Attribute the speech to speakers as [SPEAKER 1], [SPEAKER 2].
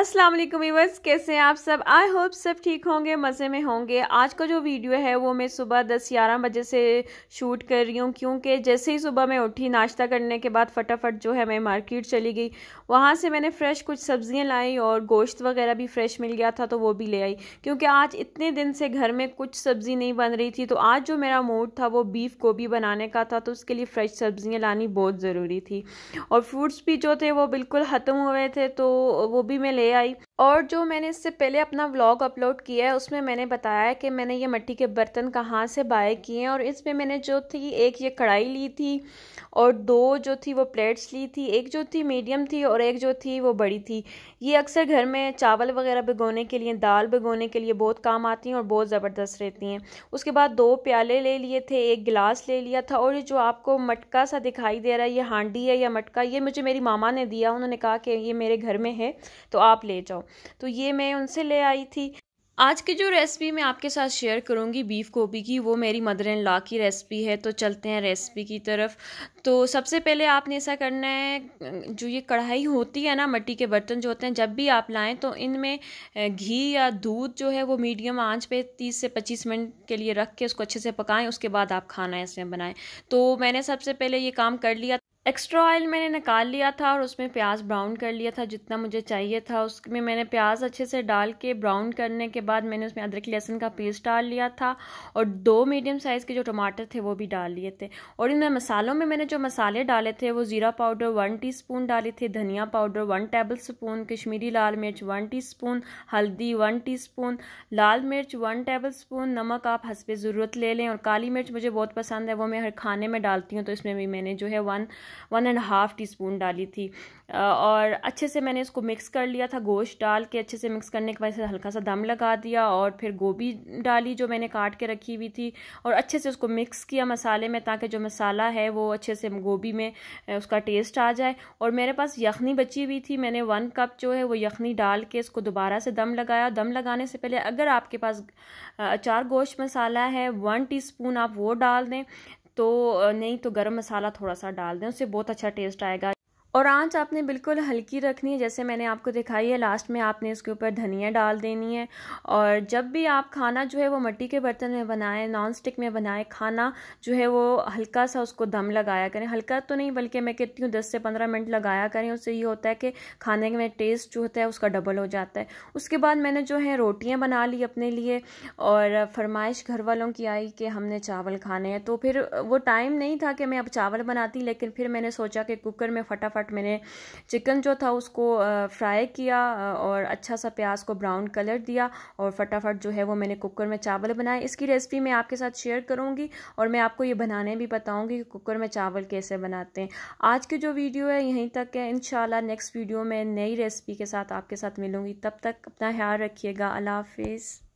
[SPEAKER 1] अस्सलाम वालेकुम कैसे हैं आप सब आई होप सब ठीक होंगे मज़े में होंगे आज का जो वीडियो है वो मैं सुबह दस ग्यारह बजे से शूट कर रही हूँ क्योंकि जैसे ही सुबह मैं उठी नाश्ता करने के बाद फटाफट जो है मैं मार्केट चली गई वहाँ से मैंने फ़्रेश कुछ सब्ज़ियाँ लाई और गोश्त वगैरह भी फ्रेश मिल गया था तो वो भी ले आई क्योंकि आज इतने दिन से घर में कुछ सब्ज़ी नहीं बन रही थी तो आज जो मेरा मूड था वो बीफ गोभी बनाने का था तो उसके लिए फ़्रेश सब्ज़ियाँ लानी बहुत ज़रूरी थी और फ्रूट्स भी जो थे वो बिल्कुल ख़त्म हुए थे तो वो भी मैं ले ahí और जो मैंने इससे पहले अपना व्लॉग अपलोड किया है उसमें मैंने बताया है कि मैंने ये मिट्टी के बर्तन कहाँ से बाय किए हैं और इसमें मैंने जो थी एक ये कढ़ाई ली थी और दो जो थी वो प्लेट्स ली थी एक जो थी मीडियम थी और एक जो थी वो बड़ी थी ये अक्सर घर में चावल वगैरह भिगोने के लिए दाल भिगोने के लिए बहुत काम आती हैं और बहुत ज़बरदस्त रहती हैं उसके बाद दो प्याले ले लिए थे एक गिलास ले लिया था और ये जो आपको मटका सा दिखाई दे रहा है ये हांडी है या मटका ये मुझे मेरी मामा ने दिया उन्होंने कहा कि ये मेरे घर में है तो आप ले जाओ तो ये मैं उनसे ले आई थी आज की जो रेसिपी मैं आपके साथ शेयर करूंगी बीफ गोभी की वो मेरी मदर इन लॉ की रेसिपी है तो चलते हैं रेसिपी की तरफ तो सबसे पहले आपने ऐसा करना है जो ये कढ़ाई होती है ना मिट्टी के बर्तन जो होते हैं जब भी आप लाएं तो इनमें घी या दूध जो है वो मीडियम आंच पे 30 से 25 मिनट के लिए रख के उसको अच्छे से पकाएं उसके बाद आप खाना इसमें बनाएं तो मैंने सबसे पहले ये काम कर लिया एक्स्ट्रा ऑयल मैंने निकाल लिया था और उसमें प्याज ब्राउन कर लिया था जितना मुझे चाहिए था उसमें मैंने प्याज अच्छे से डाल के ब्राउन करने के बाद मैंने उसमें अदरक लहसुन का पेस्ट डाल लिया था और दो मीडियम साइज़ के जो टमाटर थे वो भी डाल लिए थे और इनमें मसालों में मैंने जो मसाले डाले थे वो ज़ीरा पाउडर वन टी स्पून डाले थे धनिया powder one tablespoon Kashmiri लाल मिर्च वन टी स्पून हल्दी वन टी स्पून लाल मिर्च वन टेबल स्पून नमक आप हंसपे ज़रूरत ले लें और काली मिर्च मुझे बहुत पसंद है वो मैं हर खाने में डालती हूँ तो इसमें भी मैंने जो है one one and half teaspoon डाली थी और अच्छे से मैंने इसको मिक्स कर लिया था गोश्त डाल के अच्छे से मिक्स करने के बाद इसे हल्का सा दम लगा दिया और फिर गोभी डाली जो मैंने काट के रखी हुई थी और अच्छे से उसको मिक्स किया मसाले में ताकि जो मसाला है वो अच्छे से गोभी में उसका टेस्ट आ जाए और मेरे पास यखनी बची हुई थी मैंने वन कप जो है वो यखनी डाल के इसको दोबारा से दम लगाया दम लगाने से पहले अगर आपके पास अचार गोश्त मसाला है वन टी आप वो डाल दें तो नहीं तो गरम मसाला थोड़ा सा डाल दें उससे बहुत अच्छा टेस्ट आएगा और आंच आपने बिल्कुल हल्की रखनी है जैसे मैंने आपको दिखाई है लास्ट में आपने इसके ऊपर धनिया डाल देनी है और जब भी आप खाना जो है वो मट्टी के बर्तन में बनाएं नॉन स्टिक में बनाएं खाना जो है वो हल्का सा उसको दम लगाया करें हल्का तो नहीं बल्कि मैं कहती हूँ दस से पंद्रह मिनट लगाया करें उससे ये होता है कि खाने में टेस्ट जो होता है उसका डबल हो जाता है उसके बाद मैंने जो है रोटियाँ बना ली अपने लिए और फरमाइश घर वालों की आई कि हमने चावल खाने हैं तो फिर वो टाइम नहीं था कि मैं अब चावल बनाती लेकिन फिर मैंने सोचा कि कुकर में फटाफट फटाफट मैंने चिकन जो था उसको फ्राई किया और अच्छा सा प्याज को ब्राउन कलर दिया और फटाफट जो है वो मैंने कुकर में चावल बनाए इसकी रेसिपी मैं आपके साथ शेयर करूँगी और मैं आपको ये बनाने भी बताऊँगी कि कुकर में चावल कैसे बनाते हैं आज की जो वीडियो है यहीं तक है इन नेक्स्ट वीडियो में नई रेसिपी के साथ आपके साथ मिलूँगी तब तक अपना ख्याल रखिएगा अल्लाह हाफिज़